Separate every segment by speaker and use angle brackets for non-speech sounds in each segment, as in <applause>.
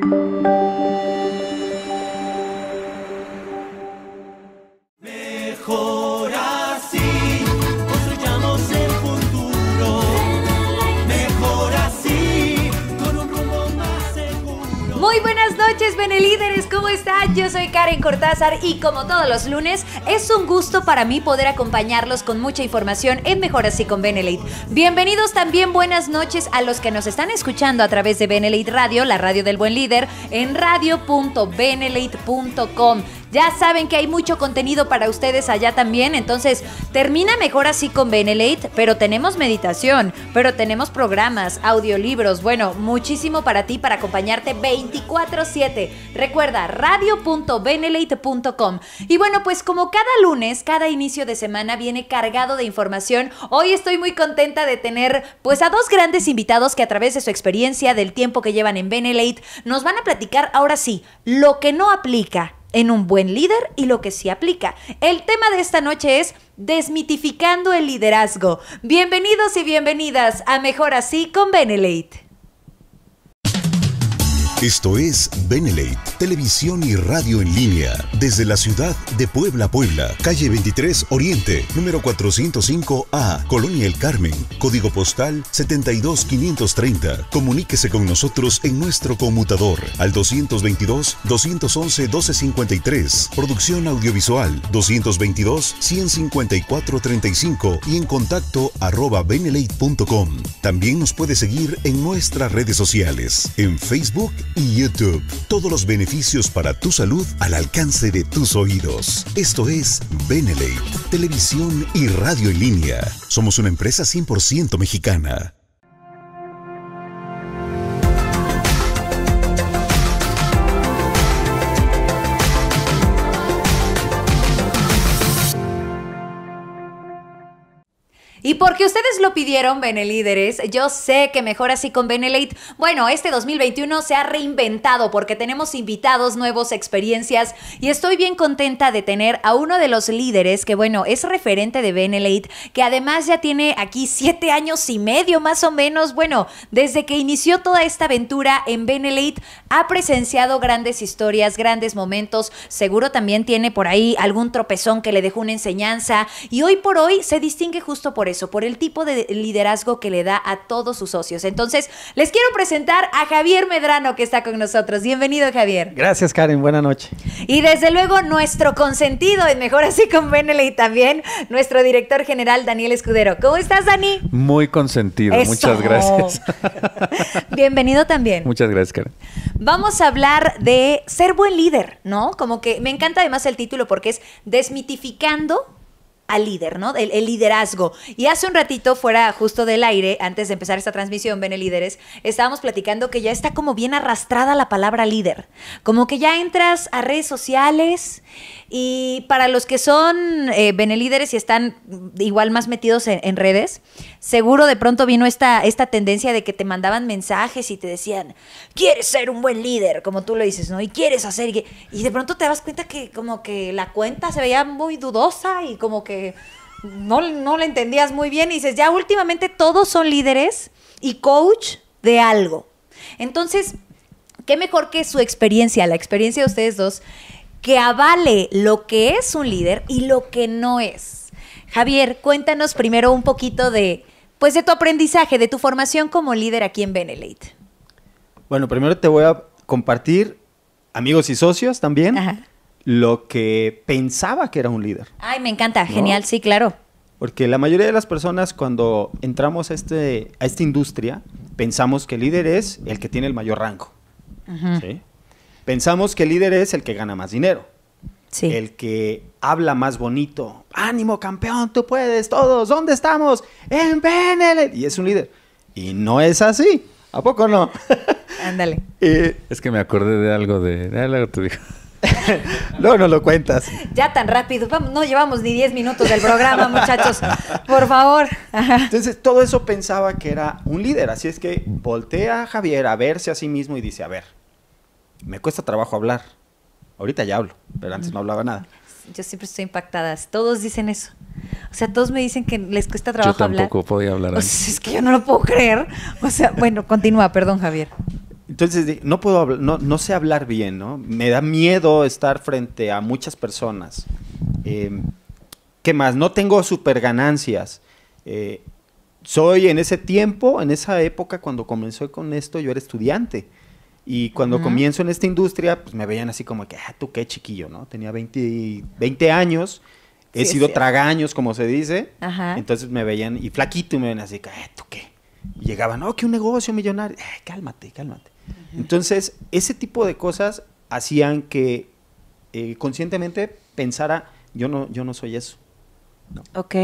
Speaker 1: Thank you. noches, Benelíderes, ¿cómo están? Yo soy Karen Cortázar y como todos los lunes, es un gusto para mí poder acompañarlos con mucha información en Mejor Así con Benelite. Bienvenidos también, buenas noches a los que nos están escuchando a través de Benelite Radio, la radio del buen líder, en radio.benelite.com. Ya saben que hay mucho contenido para ustedes allá también, entonces termina mejor así con Benelate, pero tenemos meditación, pero tenemos programas, audiolibros, bueno, muchísimo para ti, para acompañarte 24/7. Recuerda, radio.benelate.com. Y bueno, pues como cada lunes, cada inicio de semana viene cargado de información, hoy estoy muy contenta de tener pues a dos grandes invitados que a través de su experiencia, del tiempo que llevan en Benelate, nos van a platicar ahora sí lo que no aplica en un buen líder y lo que sí aplica. El tema de esta noche es desmitificando el liderazgo. Bienvenidos y bienvenidas a Mejor Así con Benelate.
Speaker 2: Esto es Benelate, televisión y radio en línea, desde la ciudad de Puebla, Puebla, calle 23 Oriente, número 405A, Colonia El Carmen, código postal 72530. Comuníquese con nosotros en nuestro conmutador al 222-211-1253, producción audiovisual 222-154-35 y en contacto arroba También nos puede seguir en nuestras redes sociales, en Facebook, y YouTube. Todos los beneficios para tu salud al alcance de tus oídos. Esto es Beneley, televisión y radio en línea. Somos una empresa 100% mexicana.
Speaker 1: Y porque ustedes lo pidieron, Benelíderes, yo sé que mejor así con Benelate. Bueno, este 2021 se ha reinventado porque tenemos invitados, nuevos experiencias y estoy bien contenta de tener a uno de los líderes que, bueno, es referente de Benelate, que además ya tiene aquí siete años y medio más o menos. Bueno, desde que inició toda esta aventura en Benelate, ha presenciado grandes historias, grandes momentos. Seguro también tiene por ahí algún tropezón que le dejó una enseñanza y hoy por hoy se distingue justo por eso por el tipo de liderazgo que le da a todos sus socios. Entonces, les quiero presentar a Javier Medrano que está con nosotros. Bienvenido, Javier.
Speaker 3: Gracias, Karen. Buenas noches.
Speaker 1: Y desde luego, nuestro consentido, mejor así con Beneley también, nuestro director general, Daniel Escudero. ¿Cómo estás, Dani?
Speaker 2: Muy consentido. Muchas gracias.
Speaker 1: <laughs> Bienvenido también.
Speaker 2: Muchas gracias, Karen.
Speaker 1: Vamos a hablar de ser buen líder, ¿no? Como que me encanta además el título porque es desmitificando al líder, ¿no? El, liderazgo. Y hace un ratito, fuera justo del aire, antes de empezar esta transmisión, Bene Líderes, estábamos platicando que ya está como bien arrastrada la palabra líder. Como que ya entras a redes sociales y para los que son eh, Bene Líderes y están igual más metidos en redes, seguro de pronto vino esta, esta tendencia de que te mandaban mensajes y te decían, quieres ser un buen líder, como tú lo dices, ¿no? Y quieres hacer... Y de pronto te das cuenta que como que la cuenta se veía muy dudosa y como que no, no la entendías muy bien y dices, ya últimamente todos son líderes y coach de algo. Entonces, qué mejor que su experiencia, la experiencia de ustedes dos, que avale lo que es un líder y lo que no es. Javier, cuéntanos primero un poquito de, pues, de tu aprendizaje, de tu formación como líder aquí en Benelete.
Speaker 3: Bueno, primero te voy a compartir, amigos y socios también, lo que pensaba que era un líder.
Speaker 1: Ay, me encanta, genial, sí, claro.
Speaker 3: Porque la mayoría de las personas cuando entramos a, este, a esta industria, pensamos que el líder es el que tiene el mayor rango. Pensamos que el líder es el que gana más dinero. El que habla más bonito. Ánimo, campeón, tú puedes, todos, ¿dónde estamos? En Y es un líder. Y no es así. ¿A poco no? <laughs> Ándale. Es
Speaker 2: que me acordé de algo de... <laughs> no, no lo cuentas.
Speaker 1: Ya tan rápido. no llevamos ni 10 minutos del programa, <laughs> muchachos. Por favor. Entonces, todo
Speaker 3: eso pensaba que era un líder. Así es que voltea a Javier a verse a sí mismo y dice, a ver, me cuesta trabajo hablar Ahorita ya hablo, pero antes no hablaba nada.
Speaker 1: Yo siempre estoy impactada. Todos dicen eso. O sea, todos me dicen que les cuesta trabajo hablar. Yo tampoco podía hablar. es que yo no lo puedo creer. O sea, bueno, continúa, perdón, Javier.
Speaker 3: Entonces, no puedo no, sé hablar bien, ¿no? Me da miedo estar frente a muchas personas. Em, ¿Qué más? No tengo super ganancias. Eh, soy en ese tiempo, en esa época, cuando comenzó con esto, yo era estudiante. Y cuando comienzo en esta industria, pues me veían así como que, ah, tú qué chiquillo, ¿no? Tenía 20, años, he sido tragaños, como se dice. Entonces me veían, y flaquito, y me ven así, ah, tú qué. Y llegaban, oh, qué un negocio millonario. Eh, cálmate, cálmate. Entonces, ese tipo de cosas hacían que eh, conscientemente pensara, yo no, yo no soy eso. Ok.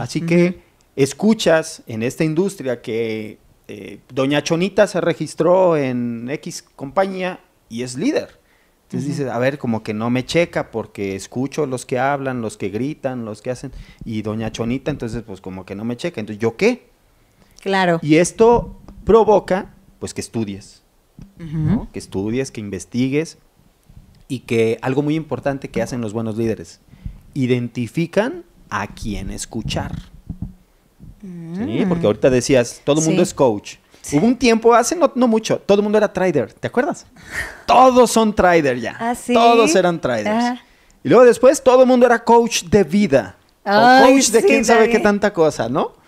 Speaker 3: Así que escuchas en esta industria que este, Doña Chonita se registró en X compañía y es líder. Entonces dices, a ver, como que no me checa porque escucho los que hablan, los que gritan, los que hacen, y Doña Chonita, entonces pues como que no me checa. Entonces, ¿yo qué? Claro. Y esto provoca, pues que estudies, Que estudies, que investigues, y que algo muy importante que hacen los buenos líderes, identifican a quién escuchar. ¿Sí? Mm. Porque ahorita decías, todo el mundo es coach. Hubo un tiempo, hace no, mucho, todo el mundo era trader, ¿te acuerdas? <laughs> Todos son trader ya. Ah, Todos eran traders. Y luego después todo el mundo era coach de vida. o coach de quién sabe qué tanta cosa, ¿no? <laughs>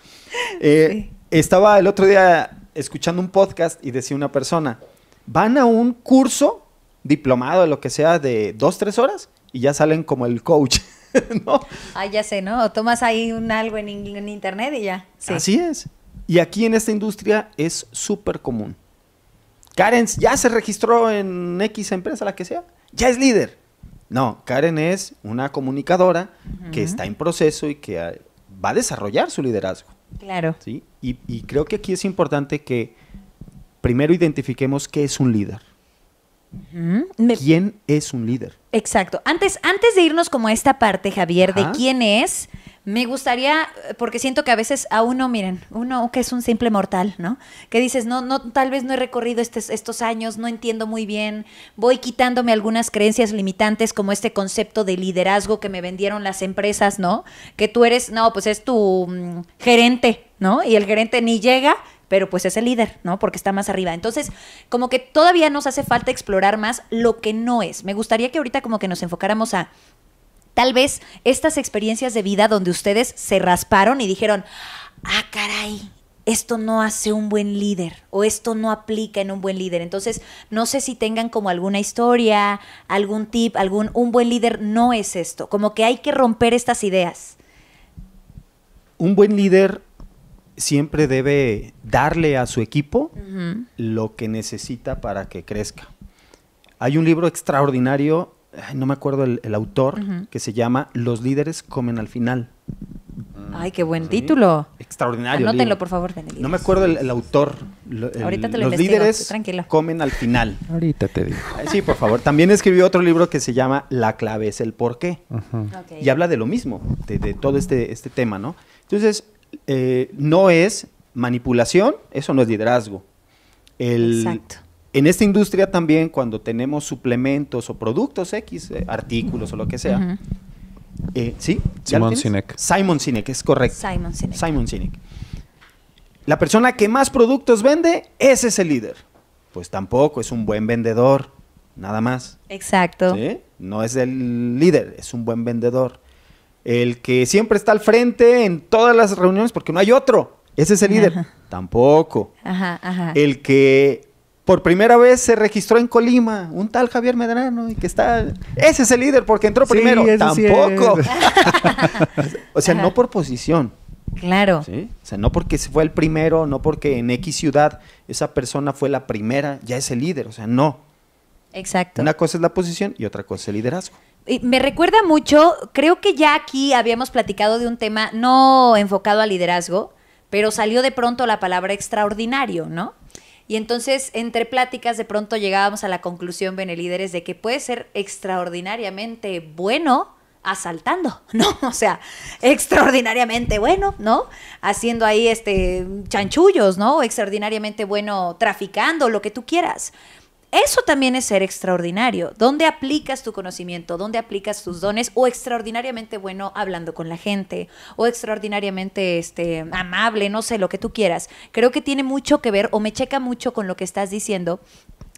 Speaker 3: Eh, estaba el otro día escuchando un podcast y decía una persona, van a un curso diplomado, lo que sea, de dos, tres horas y ya salen como el coach. <laughs> <laughs>
Speaker 1: ¿no? Ah, ya sé, ¿no? tomas ahí un algo en, internet y ya. Así
Speaker 3: es. Y aquí en esta industria es súper común. Karen ya se registró en X empresa, la que sea, ya es líder. No, Karen es una comunicadora que está en proceso y que ah, va a desarrollar su liderazgo. Claro. ¿sí? Y, y creo que aquí es importante que primero identifiquemos qué es un líder. ¿Quién es un líder?
Speaker 1: Exacto. Antes, antes de irnos como a esta parte, Javier, de quién es, me gustaría, porque siento que a veces a uno, miren, uno que es un simple mortal, ¿no? Que dices, no, no, tal vez no he recorrido estos años, no entiendo muy bien, voy quitándome algunas creencias limitantes como este concepto de liderazgo que me vendieron las empresas, ¿no? Que tú eres, no, pues es tu mm, gerente, ¿no? Y el gerente ni llega, pero pues es el líder, ¿no? Porque está más arriba. Entonces, como que todavía nos hace falta explorar más lo que no es. Me gustaría que ahorita como que nos enfocáramos a tal vez estas experiencias de vida donde ustedes se rasparon y dijeron, ah, caray, esto no hace un buen líder o esto no aplica en un buen líder. Entonces, no sé si tengan como alguna historia, algún tip, algún un buen líder no es esto, como que hay que romper estas ideas.
Speaker 3: Un buen líder siempre debe darle a su equipo lo que necesita para que crezca. Hay un libro extraordinario, no me acuerdo el, autor, que se llama Los líderes comen al final.
Speaker 1: Ay, qué buen título.
Speaker 3: Extraordinario. Anótenlo, por favor,
Speaker 1: No me acuerdo el,
Speaker 3: autor. Ahorita te lo Los líderes comen al final. Ahorita te digo. Sí, por favor. También escribió otro libro que se llama La clave es el porqué. qué. Y habla de lo mismo, de, todo este, este tema, ¿no? Entonces, eh, no es manipulación, eso no es liderazgo. El, Exacto. En esta industria también, cuando tenemos suplementos o productos X, eh, artículos o lo que sea, eh, ¿sí? Simon Sinek. Simon Sinek, es correcto. Simon Sinek. La persona que más productos vende, ese es el líder. Pues tampoco, es un buen vendedor, nada más.
Speaker 1: Exacto.
Speaker 3: No es el líder, es un buen vendedor el que siempre está al frente en todas las reuniones porque no hay otro. Ese es el líder. Tampoco.
Speaker 1: Ajá, ajá.
Speaker 3: El que por primera vez se registró en Colima, un tal Javier Medrano, y que está. Ese es el líder porque entró primero. Tampoco. <laughs> o sea, no por posición. Claro. ¿Sí? O sea, no porque fue el primero, no porque en X ciudad esa persona fue la primera, ya es el líder. O sea, no. Exacto. Una cosa es la posición y otra cosa es el liderazgo
Speaker 1: me recuerda mucho, creo que ya aquí habíamos platicado de un tema no enfocado a liderazgo, pero salió de pronto la palabra extraordinario, ¿no? Y entonces, entre pláticas, de pronto llegábamos a la conclusión, Benelíderes, de que puede ser extraordinariamente bueno asaltando, <laughs> ¿no? O sea, extraordinariamente bueno, ¿no? Haciendo ahí este chanchullos, ¿no? Extraordinariamente bueno traficando, lo que tú quieras. Eso también es ser extraordinario. ¿Dónde aplicas tu conocimiento? ¿Dónde aplicas tus dones? O extraordinariamente bueno hablando con la gente, o extraordinariamente este, amable, no sé, lo que tú quieras. Creo que tiene mucho que ver o me checa mucho con lo que estás diciendo,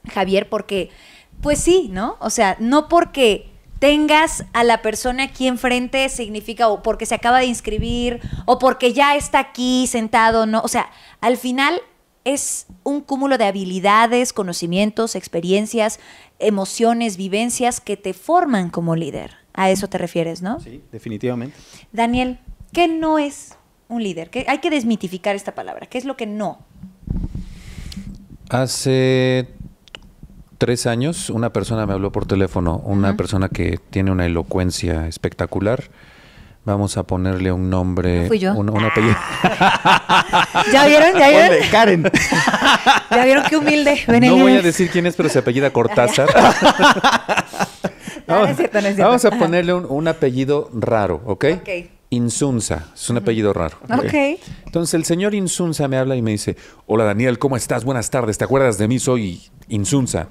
Speaker 1: Javier, porque, pues sí, ¿no? O sea, no porque tengas a la persona aquí enfrente significa o porque se acaba de inscribir o porque ya está aquí sentado, ¿no? O sea, al final es un cúmulo de habilidades, conocimientos, experiencias, emociones, vivencias que te forman como líder. A eso te refieres, ¿no? Sí,
Speaker 2: definitivamente.
Speaker 1: Daniel, ¿qué no es un líder? hay que desmitificar esta palabra. ¿Qué es lo que no?
Speaker 2: Hace tres años una persona me habló por teléfono, una persona que tiene una elocuencia espectacular Vamos a ponerle un nombre. Un, ah. apellido. <laughs> ¿Ya
Speaker 1: vieron? ¿Ya vieron? Karen. <laughs> ¿Ya vieron qué humilde? no voy a
Speaker 2: decir quién es, pero se apellida Cortázar. Vamos a ponerle un, apellido raro, ¿ok? Insunza, es un apellido raro. Entonces el señor Insunza me habla y me dice, hola Daniel, ¿cómo estás? Buenas tardes, ¿te acuerdas de mí? Soy Insunza.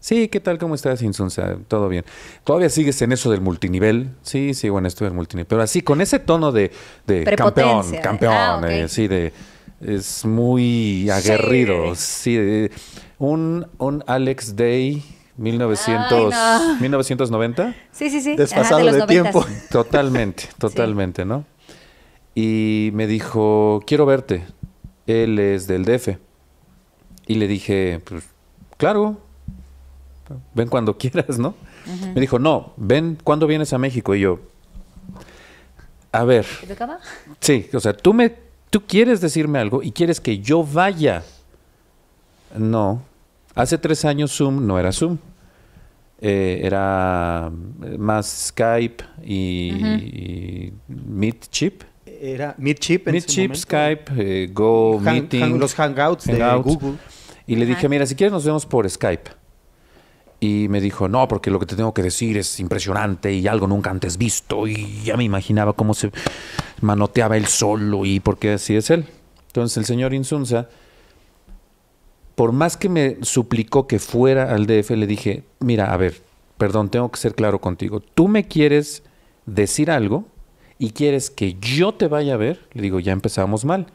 Speaker 2: Sí, ¿qué tal? ¿Cómo estás, Insunza? Todo bien. Todavía sigues en eso del multinivel. Sí, sí, bueno, estoy en multinivel. Pero así, con ese tono de, campeón, campeón, ah, eh, sí, de. Es muy aguerrido. Sí, un, un Alex Day. 1900, 1990. Sí, sí, sí. Despasado de, tiempo. <laughs> Totalmente, totalmente, ¿no? Y me dijo, quiero verte. Él es del DF. Y le dije, pues, claro, ven cuando <laughs> quieras, ¿no? Me dijo, no, ven cuando vienes a México. Y yo, a ver. Sí, o sea, tú, me, tú quieres decirme algo y quieres que yo vaya. No, hace tres años Zoom no era Zoom. Eh, era eh, más Skype y, Meet Chip. ¿Era Meet Chip era Chip, Skype, eh, Go, Meeting. los Hangouts, de Google. Y le dije, mira, si quieres nos vemos por Skype y me dijo, no, porque lo que te tengo que decir es impresionante y algo nunca antes visto. Y ya me imaginaba cómo se manoteaba él solo y porque así es él. Entonces el señor Insunza, por más que me suplicó que fuera al DF, le dije, mira, a ver, perdón, tengo que ser claro contigo. Tú me quieres decir algo y quieres que yo te vaya a ver. Le digo, ya empezamos mal.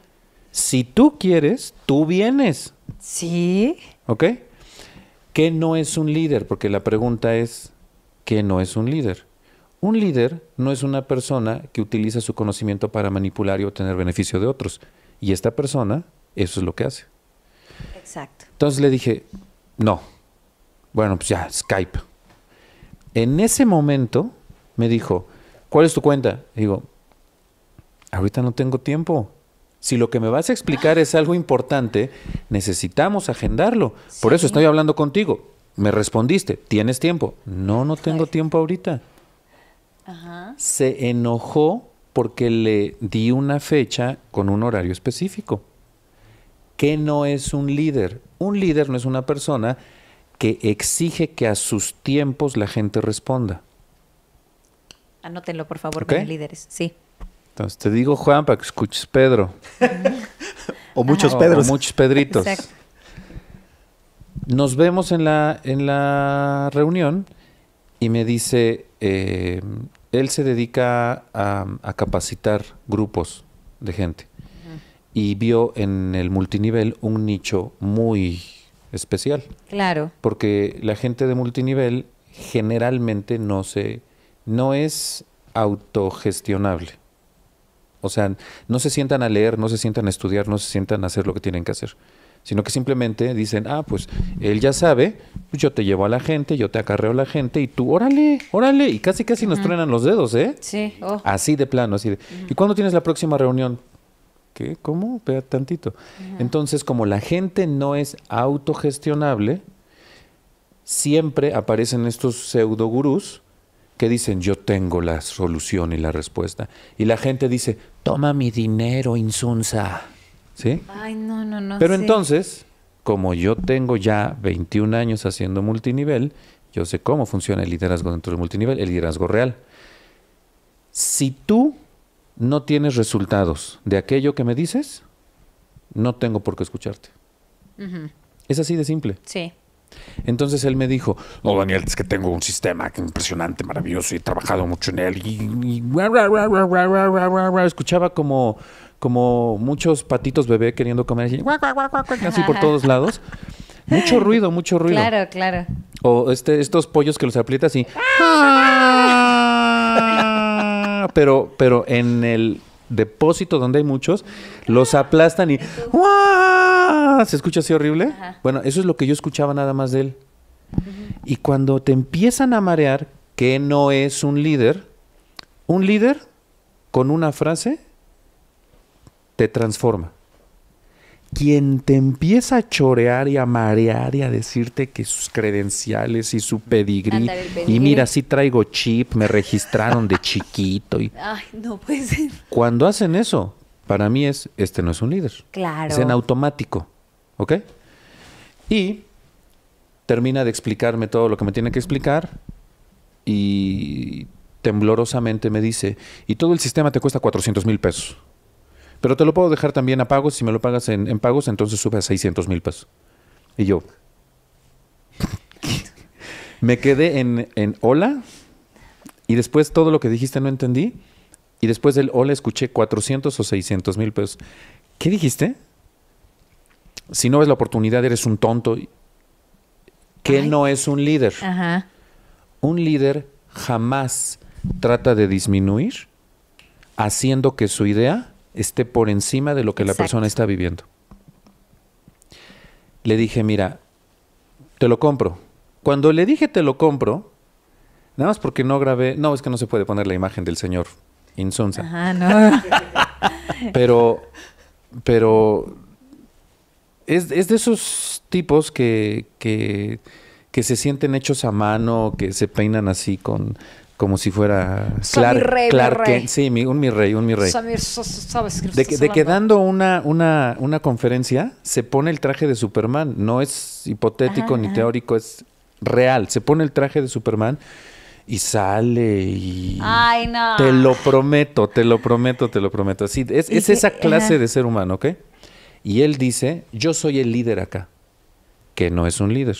Speaker 2: Si tú quieres, tú vienes. Sí. ¿Ok? ¿Qué no es un líder? Porque la pregunta es, ¿qué no es un líder? Un líder no es una persona que utiliza su conocimiento para manipular y obtener beneficio de otros. Y esta persona, eso es lo que hace. Exacto. Entonces le dije, no. Bueno, pues ya, Skype. En ese momento me dijo, ¿cuál es tu cuenta? Y digo, ahorita no tengo tiempo si lo que me vas a explicar es algo importante, necesitamos agendarlo. Por eso estoy hablando contigo. Me respondiste, ¿tienes tiempo? No, no tengo tiempo ahorita. Se enojó porque le di una fecha con un horario específico. ¿Qué no es un líder? Un líder no es una persona que exige que a sus tiempos la gente responda.
Speaker 1: Anótenlo, por favor, con líderes. Sí.
Speaker 2: Entonces te digo Juan para que escuches Pedro. <laughs> o muchos Pedros. O, muchos Pedritos. Nos vemos en la, reunión y me dice, eh, él se dedica a, capacitar grupos de gente y vio en el multinivel un nicho muy especial. Claro. Porque la gente de multinivel generalmente no se, no es autogestionable. O sea, no se sientan a leer, no se sientan a estudiar, no se sientan a hacer lo que tienen que hacer, sino que simplemente dicen, ah, pues él ya sabe, pues yo te llevo a la gente, yo te acarreo a la gente y tú, órale, órale, y casi casi nos truenan los dedos, ¿eh?
Speaker 1: Sí. Oh.
Speaker 2: Así de plano, así de. ¿Y cuándo tienes la próxima reunión? ¿Qué? ¿Cómo? Vea tantito. Entonces, como la gente no es autogestionable, siempre aparecen estos pseudo gurús que dicen yo tengo la solución y la respuesta. Y la gente dice, Toma mi dinero, insunza. ¿Sí?
Speaker 1: Ay, no, no, no. Pero entonces,
Speaker 2: como yo tengo ya 21 años haciendo multinivel, yo sé cómo funciona el liderazgo dentro del multinivel, el liderazgo real. Si tú no tienes resultados de aquello que me dices, no tengo por qué escucharte. Es así de simple. Sí. Entonces él me dijo, no, Daniel, es que tengo un sistema impresionante, maravilloso, y he trabajado mucho en él. Y, escuchaba como, como muchos patitos bebé queriendo comer, así, por todos lados. Mucho ruido, mucho ruido.
Speaker 1: Claro, claro.
Speaker 2: O este, estos pollos que los aprietas y...
Speaker 1: Ah",
Speaker 2: pero, pero en el depósito donde hay muchos, los aplastan y... Ah, Se escucha así horrible. Bueno, eso es lo que yo escuchaba nada más de él. Y cuando te empiezan a marear, que no es un líder, un líder con una frase te transforma. Quien te empieza a chorear y a marear y a decirte que sus credenciales y su pedigrí, y mira, sí traigo chip, me registraron de chiquito.
Speaker 1: Ay, no puede ser.
Speaker 2: Cuando hacen eso, para mí es, este no es un líder. Claro. Es en automático, ¿ok? Y termina de explicarme todo lo que me tiene que explicar y temblorosamente me dice, y todo el sistema te cuesta 400 mil pesos. Pero te lo puedo dejar también a pagos, si me lo pagas en, pagos, entonces sube a 600 mil pesos. Y yo, <laughs> me quedé en, en hola y después todo lo que dijiste no entendí y después del le escuché 400 o 600 mil pesos. ¿Qué dijiste? Si no ves la oportunidad, eres un tonto. ¿Qué no es un líder? Un líder jamás trata de disminuir haciendo que su idea esté por encima de lo que la persona está viviendo. Le dije, mira, te lo compro. Cuando le dije te lo compro, nada más porque no grabé, no, es que no se puede poner la imagen del señor insonsa. Ajá, no. <laughs> pero, pero es, es, de esos tipos que, que, se sienten hechos a mano, que se peinan así con como si fuera Clark, mi rey, Sí, un mi rey, un mi rey.
Speaker 1: de, que, dando
Speaker 2: una, una, una, conferencia se pone el traje de Superman. No es hipotético ni teórico, es real. Se pone el traje de Superman y sale y... Te lo prometo, te lo prometo, te lo prometo. es, esa clase de ser humano, ¿ok? Y él dice, yo soy el líder acá, que no es un líder.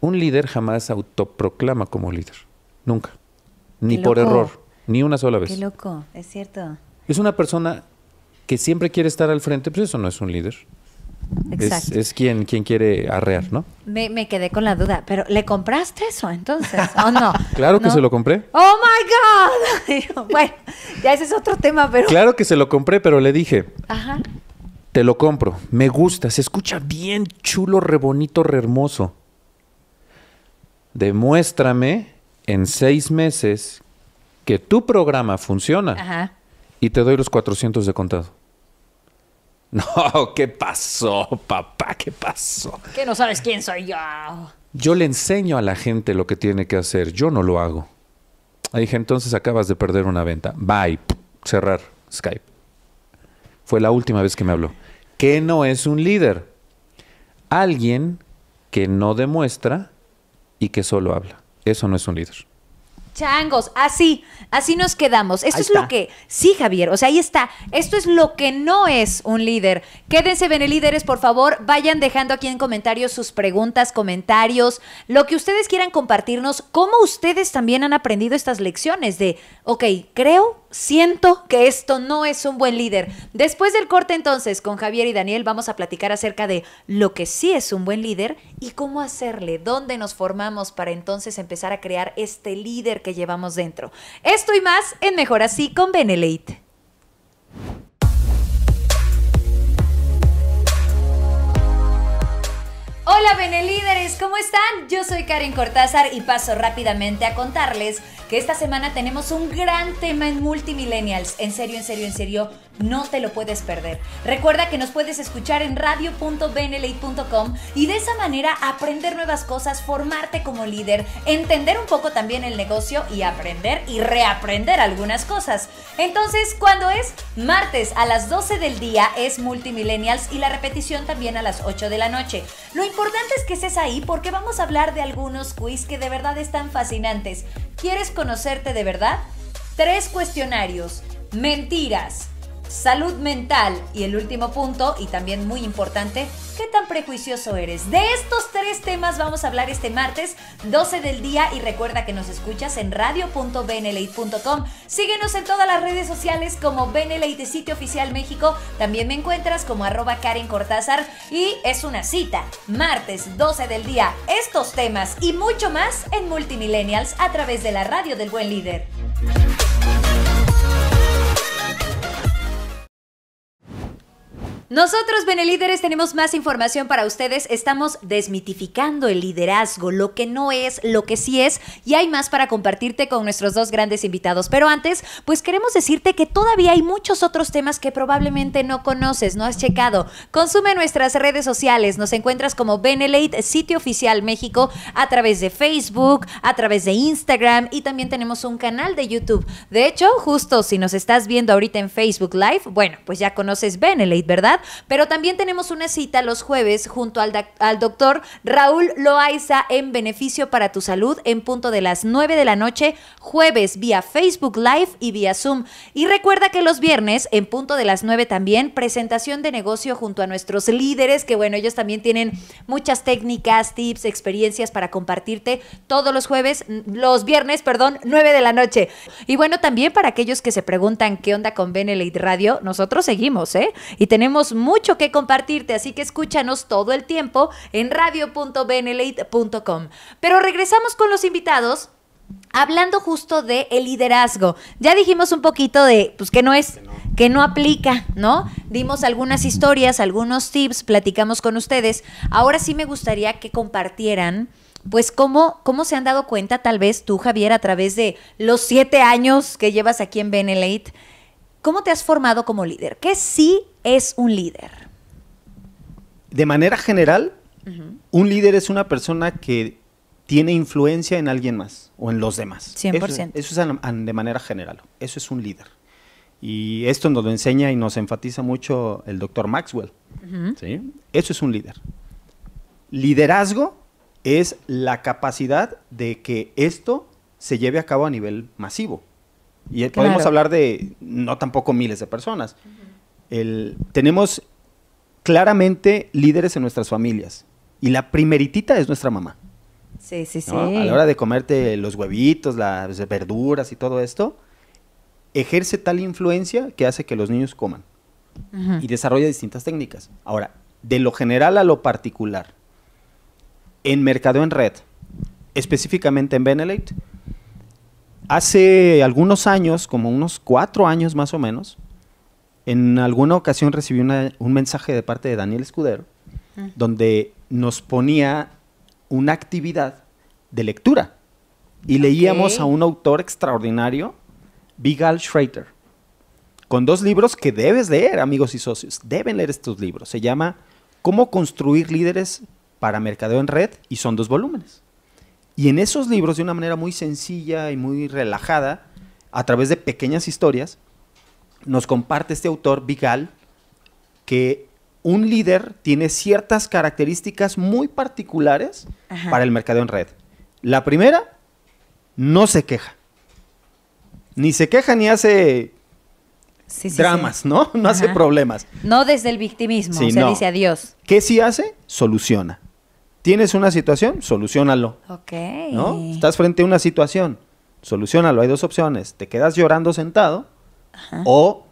Speaker 2: Un líder jamás autoproclama como líder, nunca. Ni por error, ni una sola vez. Qué
Speaker 1: loco, es cierto.
Speaker 2: Es una persona que siempre quiere estar al frente, pero eso no es un líder. Es, quien, quiere arrear, ¿no?
Speaker 1: Me, quedé con la duda, pero ¿le compraste eso entonces o no? <laughs>
Speaker 2: claro que se lo compré.
Speaker 1: ¡Oh, my God! <laughs> bueno, ya ese es otro tema, pero... <laughs> Claro
Speaker 2: que se lo compré, pero le dije... Ajá. Te lo compro, me gusta, se escucha bien chulo, re bonito, re hermoso. Demuéstrame en seis meses que tu programa funciona y te doy los 400 de contado. <laughs> No, ¿qué pasó, papá? ¿Qué pasó?
Speaker 1: Que no sabes quién soy yo.
Speaker 2: Yo le enseño a la gente lo que tiene que hacer, yo no lo hago. Ahí dije, entonces acabas de perder una venta. Bye. Cerrar Skype. Fue la última vez que me habló. ¿Qué no es un líder? Alguien que no demuestra y que solo habla. Eso no es un líder.
Speaker 1: Changos, así, así nos quedamos. Esto es lo que, sí, Javier, o sea, ahí está. Esto es lo que no es un líder. Quédense, líderes, por favor, vayan dejando aquí en comentarios sus preguntas, comentarios, lo que ustedes quieran compartirnos, cómo ustedes también han aprendido estas lecciones de, ok, creo siento que esto no es un buen líder. Después del corte entonces con Javier y Daniel vamos a platicar acerca de lo que sí es un buen líder y cómo hacerle, dónde nos formamos para entonces empezar a crear este líder que llevamos dentro. Esto y más en Mejor Así con Benelete. Hola Benelíderes, ¿cómo están? Yo soy Karen Cortázar y paso rápidamente a contarles que esta semana tenemos un gran tema en Multimillennials. En serio, en serio, en serio, no te lo puedes perder. Recuerda que nos puedes escuchar en radio.beneley.com y de esa manera aprender nuevas cosas, formarte como líder, entender un poco también el negocio y aprender y reaprender algunas cosas. Entonces, ¿cuándo es? Martes a las 12 del día es Multimillennials y la repetición también a las 8 de la noche. Lo importante es que estés ahí porque vamos a hablar de algunos quiz que de verdad están fascinantes. ¿Quieres conocerte de verdad? Tres cuestionarios, mentiras, salud mental y el último punto, y también muy importante, ¿qué tan prejuicioso eres? De estos tres temas vamos a hablar este martes 12 del día y recuerda que nos escuchas en radio.benelate.com. Síguenos en todas las redes sociales como de Sitio Oficial México. También me encuentras como arroba Karen Cortázar y es una cita martes 12 del día. Estos temas y mucho más en Multimillennials a través de la radio del buen líder. Nosotros, Benelíderes, tenemos más información para ustedes. Estamos desmitificando el liderazgo, lo que no es, lo que sí es, y hay más para compartirte con nuestros dos grandes invitados. Pero antes, pues queremos decirte que todavía hay muchos otros temas que probablemente no conoces, no has checado. Consume nuestras redes sociales, nos encuentras como Benelate, sitio oficial México, a través de Facebook, a través de Instagram y también tenemos un canal de YouTube. De hecho, justo si nos estás viendo ahorita en Facebook Live, bueno, pues ya conoces Benelate, ¿verdad? pero también tenemos una cita los jueves junto al, doctor Raúl Loaiza en Beneficio para tu Salud en punto de las 9 de la noche, jueves vía Facebook Live y vía Zoom. Y recuerda que los viernes en punto de las 9 también presentación de negocio junto a nuestros líderes, que bueno, ellos también tienen muchas técnicas, tips, experiencias para compartirte todos los jueves, los viernes, perdón, 9 de la noche. Y bueno, también para aquellos que se preguntan qué onda con Benelite Radio, nosotros seguimos, ¿eh? Y tenemos mucho que compartirte, así que escúchanos todo el tiempo en radio.benelate.com. Pero regresamos con los invitados. Hablando justo de el liderazgo, ya dijimos un poquito de, pues que no es, que no aplica, ¿no? Dimos algunas historias, algunos tips, platicamos con ustedes. Ahora sí me gustaría que compartieran, pues cómo, cómo se han dado cuenta, tal vez tú, Javier, a través de los siete años que llevas aquí en Benelate, ¿Cómo te has formado como líder? ¿Qué sí es un líder?
Speaker 3: De manera general, un líder es una persona que tiene influencia en alguien más o en los demás. 100%. Eso, es de manera general. Eso es un líder. Y esto nos lo enseña y nos enfatiza mucho el doctor Maxwell. ¿sí? Eso es un líder. Liderazgo es la capacidad de que esto se lleve a cabo a nivel masivo. Y podemos hablar de no tampoco miles de personas. tenemos claramente líderes en nuestras familias. Y la primeritita es nuestra mamá.
Speaker 1: Sí, sí, sí. A la hora de
Speaker 3: comerte los huevitos, las verduras y todo esto, ejerce tal influencia que hace que los niños coman. Y desarrolla distintas técnicas. Ahora, de lo general a lo particular, en Mercado en Red, específicamente en Benelete, Hace algunos años, como unos cuatro años más o menos, en alguna ocasión recibí un mensaje de parte de Daniel Escudero, donde nos ponía una actividad de lectura y leíamos a un autor extraordinario, Vigal Schreiter, con dos libros que debes leer, amigos y socios. Deben leer estos libros. Se llama Cómo construir líderes para mercadeo en red y son dos volúmenes. Y en esos libros, de una manera muy sencilla y muy relajada, a través de pequeñas historias, nos comparte este autor, Vigal, que un líder tiene ciertas características muy particulares para el mercado en red. La primera, no se queja. Ni se queja ni hace dramas, ¿no? <laughs> No hace problemas.
Speaker 1: No desde el victimismo, se dice adiós.
Speaker 3: ¿Qué sí hace? Soluciona. Tienes una situación, solucionalo. Ok. ¿No? Estás frente a una situación, solucionalo. Hay dos opciones. Te quedas llorando sentado o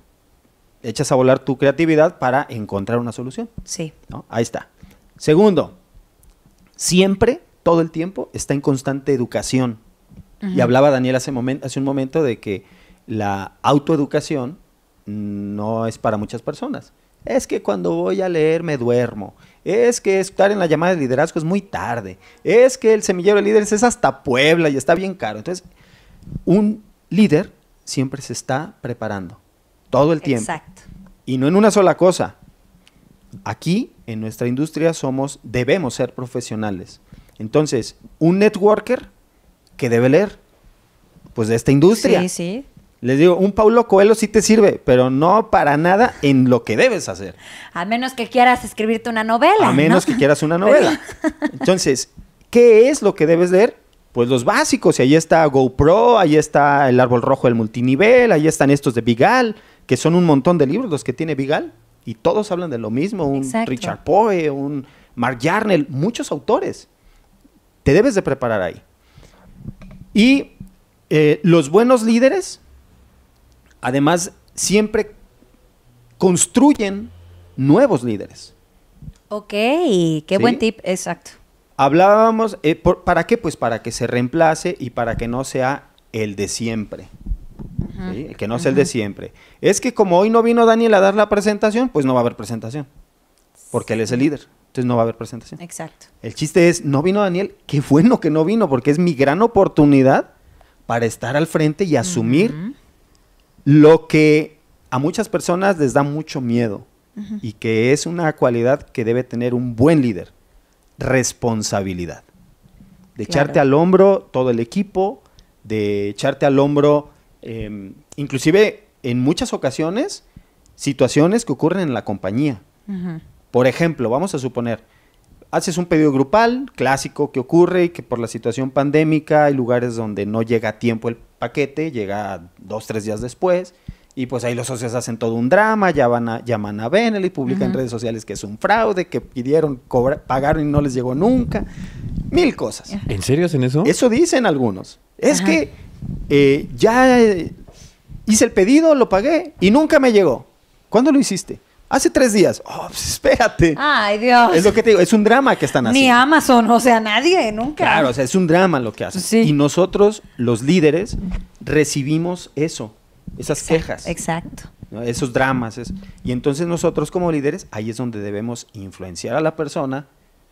Speaker 3: echas a volar tu creatividad para encontrar una solución. Sí. ¿No? Ahí está. Segundo, siempre, todo el tiempo, está en constante educación. Y hablaba Daniel hace, hace un momento de que la autoeducación no es para muchas personas es que cuando voy a leer me duermo, es que estar en la llamada de liderazgo es muy tarde, es que el semillero de líderes es hasta Puebla y está bien caro. Entonces, un líder siempre se está preparando, todo el tiempo. Exacto. Y no en una sola cosa. Aquí, en nuestra industria, somos, debemos ser profesionales. Entonces, un networker que debe leer, pues de esta industria. Sí, sí. Les digo, un Paulo Coelho sí te sirve, pero no para nada en lo que debes hacer.
Speaker 1: A menos que quieras escribirte una novela. A menos que
Speaker 3: quieras una novela. <laughs> Pues Entonces, ¿qué es lo que debes leer? Pues los básicos, y ahí está GoPro, ahí está El Árbol Rojo del Multinivel, ahí están estos de Vigal, que son un montón de libros los que tiene Vigal, y todos hablan de lo mismo, un Richard Poe, un Mark Yarnell, muchos autores. Te debes de preparar ahí. Y eh, los buenos líderes Además, siempre construyen nuevos líderes.
Speaker 1: Ok, qué buen tip, exacto.
Speaker 3: Hablábamos, eh, ¿para qué? Pues para que se reemplace y para que no sea el de siempre. el que no sea el de siempre. Es que como hoy no vino Daniel a dar la presentación, pues no va a haber presentación. Porque él es el líder. Entonces no va a haber presentación. Exacto. El chiste es, no vino Daniel, qué bueno que no vino, porque es mi gran oportunidad para estar al frente y asumir lo que a muchas personas les da mucho miedo y que es una cualidad que debe tener un buen líder, responsabilidad. De echarte al hombro todo el equipo, de echarte al hombro, em, inclusive en muchas ocasiones, situaciones que ocurren en la compañía. Por ejemplo, vamos a suponer, haces un pedido grupal clásico que ocurre y que por la situación pandémica hay lugares donde no llega a tiempo el paquete, llega dos, tres días después. Y pues ahí los socios hacen todo un drama, ya van a, llaman a Benel y publican en redes sociales que es un fraude, que pidieron, pagaron y no les llegó nunca. Mil cosas. ¿En serio hacen eso? Eso dicen algunos. Es que eh, ya eh, hice el pedido, lo pagué y nunca me llegó. ¿Cuándo lo hiciste? Hace tres días. Oh, pues, espérate.
Speaker 1: Ay, Dios.
Speaker 3: Es lo que te digo, es un drama que están haciendo. Ni
Speaker 1: Amazon, o sea, nadie, nunca.
Speaker 3: Claro, o sea, es un drama lo que hacen. Y nosotros, los líderes, recibimos eso, esas quejas. Exacto. Esos dramas. Y entonces nosotros como líderes, ahí es donde debemos influenciar a la persona,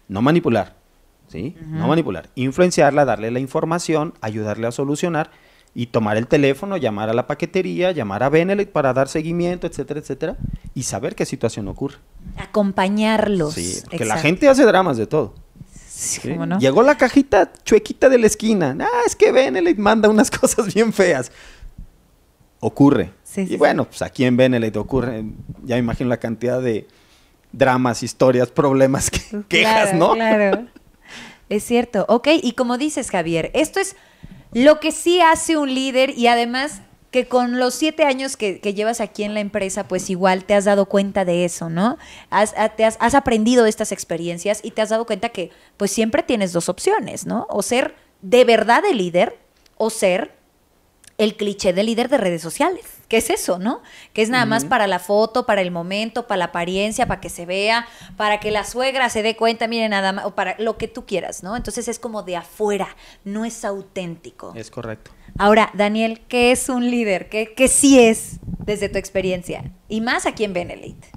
Speaker 3: no manipular, ¿sí? No manipular. Influenciarla, darle la información, ayudarle a solucionar y tomar el teléfono, llamar a la paquetería, llamar a Benelit para dar seguimiento, etcétera, etcétera, y saber qué situación ocurre.
Speaker 1: Acompañarlos. Sí, que la gente
Speaker 3: hace dramas de todo. Llegó la cajita chuequita de la esquina. Ah, es que Benelit manda unas <laughs> cosas bien feas. Ocurre. Sí, y bueno, pues aquí en te ocurre, ya me imagino la cantidad de dramas, historias,
Speaker 1: problemas, que, quejas, ¿no? Claro. <laughs> Es cierto. Ok, y como dices, Javier, esto es lo que sí hace un líder y además que con los siete años que, llevas aquí en la empresa, pues igual te has dado cuenta de eso, ¿no? Has, has, aprendido estas experiencias y te has dado cuenta que pues siempre tienes dos opciones, ¿no? O ser de verdad el líder o ser el cliché de líder de redes sociales es eso, ¿no? Que es nada más para la foto, para el momento, para la apariencia, para que se vea, para que la suegra se dé cuenta, mire, nada más, o para lo que tú quieras, ¿no? Entonces es como de afuera, no es auténtico. Es correcto. Ahora, Daniel, ¿qué es un líder? ¿Qué, sí es desde tu experiencia? Y más aquí en Benelite.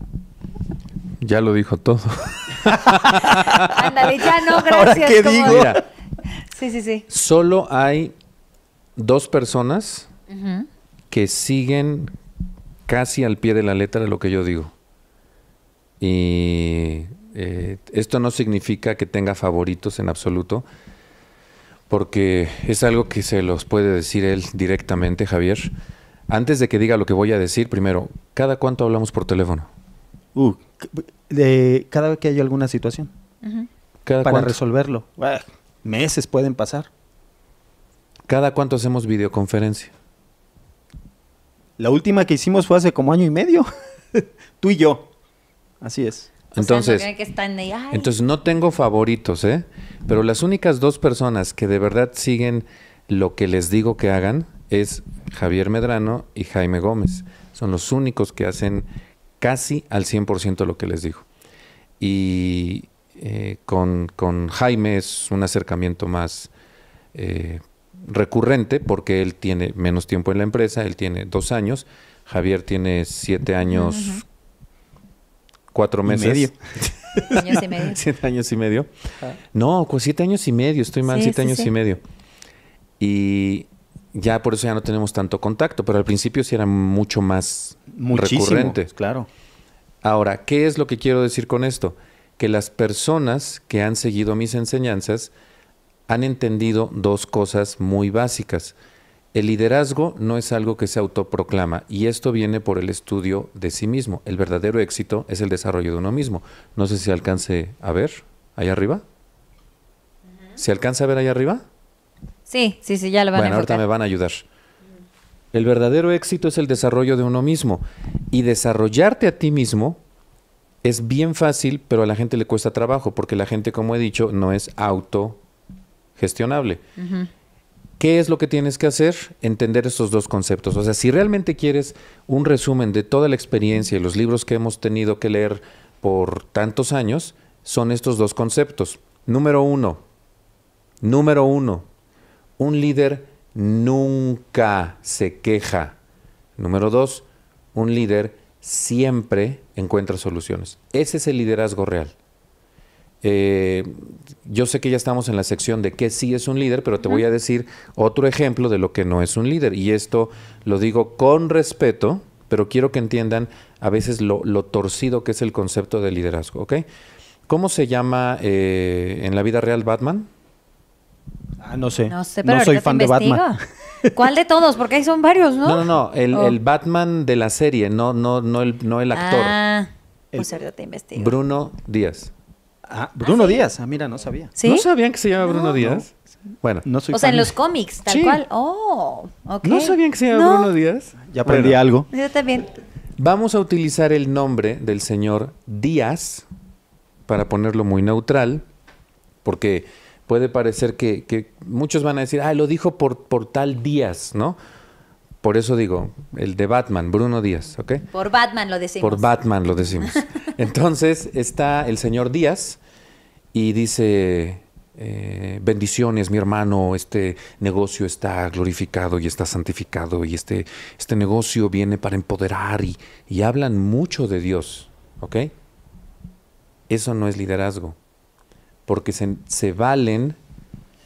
Speaker 2: Ya lo dijo todo. <laughs>
Speaker 1: Ándale, ya no, gracias. qué digo? sí, sí, sí.
Speaker 2: Solo hay dos personas que siguen casi al pie de la letra de lo que yo digo. Y eh, esto no significa que tenga favoritos en absoluto, porque es algo que se los puede decir él directamente, Javier. Antes de que diga lo que voy a decir, primero, ¿cada cuánto hablamos por teléfono?
Speaker 3: Uh, de, cada vez que hay alguna situación. para resolverlo. Ah, meses pueden pasar. ¿Cada cuánto hacemos videoconferencia? La última que hicimos fue hace como año y medio. <laughs> Tú y yo. Así es.
Speaker 2: Entonces, no entonces no tengo favoritos, ¿eh? Pero las únicas dos personas que de verdad siguen lo que les digo que hagan es Javier Medrano y Jaime Gómez. Son los únicos que hacen casi al 100% lo que les digo. Y eh, con, Jaime es un acercamiento más eh, recurrente porque él tiene menos tiempo en la empresa, él tiene dos años, Javier tiene siete años, cuatro meses. Y medio. años y medio. <laughs> siete años y medio. Ah. No, pues siete años y medio, estoy mal, siete años y medio. Y ya por eso ya no tenemos tanto contacto, pero al principio sí era mucho más recurrente. Claro. Ahora, ¿qué es lo que quiero decir con esto? Que las personas que han seguido mis enseñanzas, han entendido dos cosas muy básicas. El liderazgo no es algo que se autoproclama y esto viene por el estudio de sí mismo. El verdadero éxito es el desarrollo de uno mismo. No sé si alcance a ver ahí arriba. ¿Se alcanza a ver ahí arriba?
Speaker 1: Sí, sí, sí, ya lo van a a Bueno, ahorita me
Speaker 2: van a ayudar. El verdadero éxito es el desarrollo de uno mismo y desarrollarte a ti mismo es bien fácil, pero a la gente le cuesta trabajo porque la gente, como he dicho, no es auto gestionable. ¿Qué es lo que tienes que hacer? Entender estos dos conceptos. O sea, si realmente quieres un resumen de toda la experiencia y los libros que hemos tenido que leer por tantos años, son estos dos conceptos. Número uno, número uno, un líder nunca se queja. Número dos, un líder siempre encuentra soluciones. Ese es el liderazgo real. Eh, yo sé que ya estamos en la sección de qué sí es un líder, pero te voy a decir otro ejemplo de lo que no es un líder. Y esto lo digo con respeto, pero quiero que entiendan a veces lo, torcido que es el concepto de liderazgo, ¿Cómo se llama eh, en la vida real Batman? Ah, no sé. No soy fan de Batman.
Speaker 1: ¿Cuál de todos? Porque ahí son varios, ¿no? No,
Speaker 2: no, oh. El, Batman de la serie, no, no, no, el, no el actor.
Speaker 1: Ah, pues
Speaker 2: Bruno Díaz. Ah, ¿Ah, Bruno Díaz. Ah, mira, no sabía. ¿No sabían que se llama Bruno Díaz? Bueno, no soy O sea,
Speaker 1: en los cómics, tal cual. Oh, ¿No sabían que se llama Bruno
Speaker 2: Díaz? Ya aprendí algo. también. Vamos a utilizar el nombre del señor Díaz para ponerlo muy neutral, porque puede parecer que, que muchos van a decir, ah, lo dijo por, por tal Díaz, ¿no? Por eso digo, el de Batman, Bruno Díaz, ¿ok?
Speaker 1: Por Batman lo decimos. Por
Speaker 2: Batman lo decimos. <laughs> Entonces está el señor Díaz y dice, eh, bendiciones, mi hermano, este negocio está glorificado y está santificado y este, este negocio viene para empoderar y, y hablan mucho de Dios, ¿ok? Eso no es liderazgo, porque se, se valen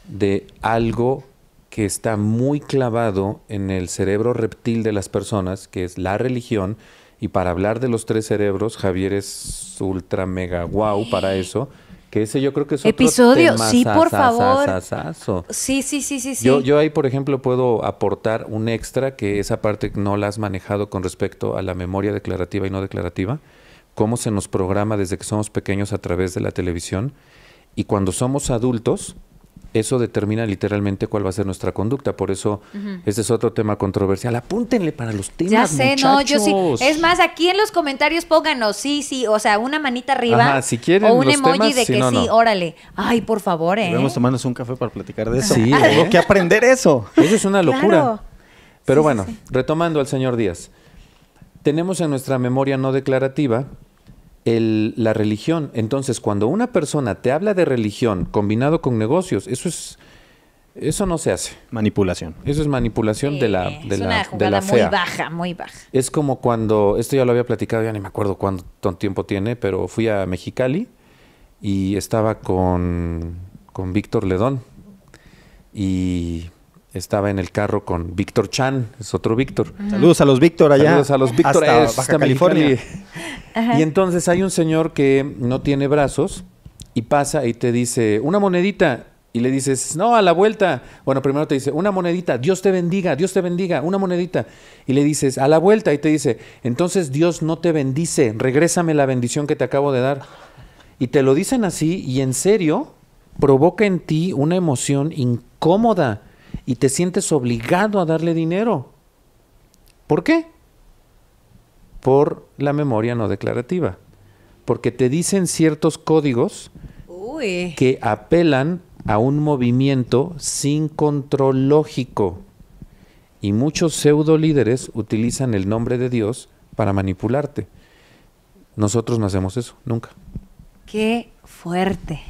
Speaker 2: de algo que está muy clavado en el cerebro reptil de las personas, que es la religión. Y para hablar de los tres cerebros, Javier es ultra mega guau para eso. Que ese yo creo que es otro episodio. sí, por favor.
Speaker 1: sí, sí, sí, sí, Yo, yo
Speaker 2: ahí, por ejemplo, puedo aportar un extra que esa parte no la has manejado con respecto a la memoria declarativa y no declarativa. Cómo se nos programa desde que somos pequeños a través de la televisión. Y cuando somos adultos, eso determina literalmente cuál va a ser nuestra conducta. Por eso, este es otro tema controversial. Apúntenle para los temas. Ya sé, no, yo sí. Es
Speaker 1: más, aquí en los comentarios pónganos, sí, sí, o sea, una manita arriba. si quieren, o un emoji de que sí, órale. Ay, por favor, ¿eh? Debemos
Speaker 2: tomarnos un café para platicar de eso. Sí, tengo ¿eh? que
Speaker 3: aprender eso. Eso
Speaker 2: es una
Speaker 1: locura.
Speaker 3: Pero bueno,
Speaker 2: retomando al señor Díaz. Tenemos en nuestra memoria no declarativa la religión. Entonces, cuando una persona te habla de religión combinado con negocios, eso es eso no se hace. Manipulación. Eso es manipulación de la de es la, una jugada muy
Speaker 1: baja, muy baja.
Speaker 2: Es como cuando esto ya lo había platicado, ya ni me acuerdo cuánto tiempo tiene, pero fui a Mexicali y estaba con con Víctor Ledón y estaba en el carro con Víctor Chan, es otro Víctor. Mm. Saludos a los Víctor allá. Saludos a los Víctor hasta California. California. <laughs> Y entonces hay un señor que no tiene brazos y pasa y te dice, "Una monedita." Y le dices, "No, a la vuelta." Bueno, primero te dice, "Una monedita, Dios te bendiga, Dios te bendiga, una monedita." Y le dices, "A la vuelta." Y te dice, "Entonces Dios no te bendice, regrésame la bendición que te acabo de dar." Y te lo dicen así y en serio provoca en ti una emoción incómoda y te sientes obligado a darle dinero. ¿Por qué? Por la memoria no declarativa. Porque te dicen ciertos códigos que apelan a un movimiento sin control lógico. Y muchos pseudo líderes utilizan el nombre de Dios para manipularte. Nosotros no hacemos eso, nunca.
Speaker 1: Qué fuerte.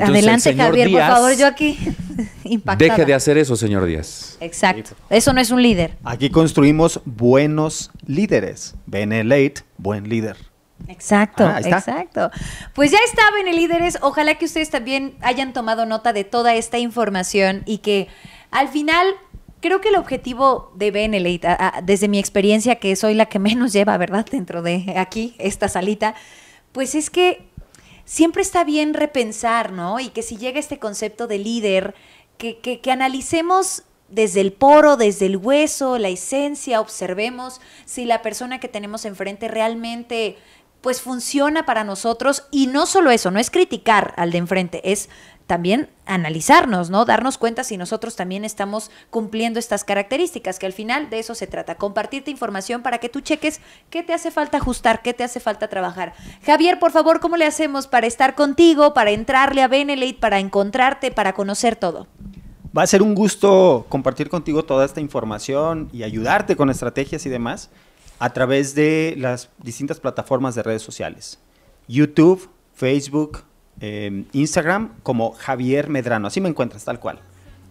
Speaker 1: Adelante, Javier, por favor, yo aquí. <laughs> Deje de
Speaker 3: hacer eso, señor Díaz.
Speaker 1: Exacto. Eso no es un líder.
Speaker 3: Aquí construimos buenos líderes. Benelate, buen líder.
Speaker 1: Exacto, ah, exacto. Pues ya está, Benelíderes. Ojalá que ustedes también hayan tomado nota de toda esta información y que al final creo que el objetivo de Benelate, desde mi experiencia, que soy la que menos <laughs> lleva, ¿verdad? Dentro de aquí, esta salita, pues es que siempre está bien repensar, ¿no? Y que si llega este concepto de líder, que, que, que analicemos desde el poro, desde el hueso, la esencia, observemos si la persona que tenemos enfrente realmente pues funciona para nosotros y no solo eso, no es criticar al de enfrente, es también analizarnos, ¿no? Darnos cuenta si nosotros también estamos cumpliendo estas características, que al final de eso se trata, compartirte información para que tú cheques qué te hace falta ajustar, qué te hace falta trabajar. Javier, por favor, ¿cómo le hacemos para estar contigo, para entrarle a Benelate, para encontrarte, para conocer todo?
Speaker 3: Va a ser un gusto compartir contigo toda esta información y ayudarte con estrategias y demás a través de las distintas plataformas de redes sociales. YouTube, Facebook, Em, Instagram como Javier Medrano, así me encuentras tal cual.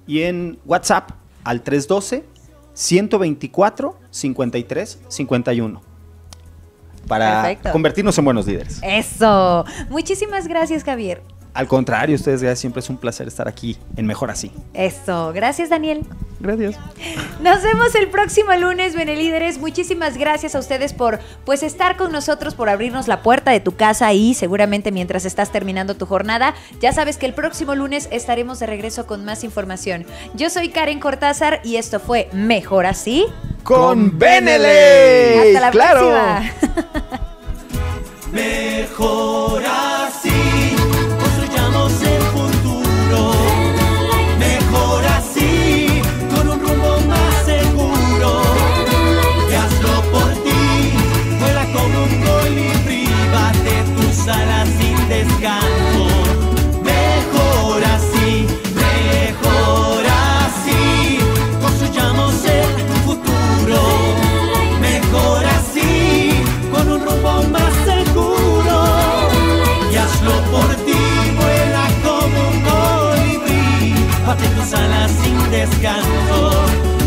Speaker 3: Y en WhatsApp al 312 124 53 51 para convertirnos en buenos líderes.
Speaker 1: Eso. Muchísimas gracias, Javier.
Speaker 3: Al contrario, ustedes siempre es un placer estar aquí en Mejor Así.
Speaker 1: Eso. Gracias, Daniel. Gracias. Nos vemos el próximo lunes, Benelíderes. Muchísimas gracias a ustedes por pues estar con nosotros, por abrirnos la puerta de tu casa y seguramente mientras estás terminando tu jornada, ya sabes que el próximo lunes estaremos de regreso con más información. Yo soy Karen Cortázar y esto fue Mejor así con Beneley. Hasta la próxima. <laughs> <laughs> Mejor
Speaker 3: alas sin descanso. Mejor así, mejor así, construyamos el futuro. Mejor así, con un rumbo más seguro. Y hazlo por ti, vuela como un colibrí, bate tus alas
Speaker 1: sin descanso.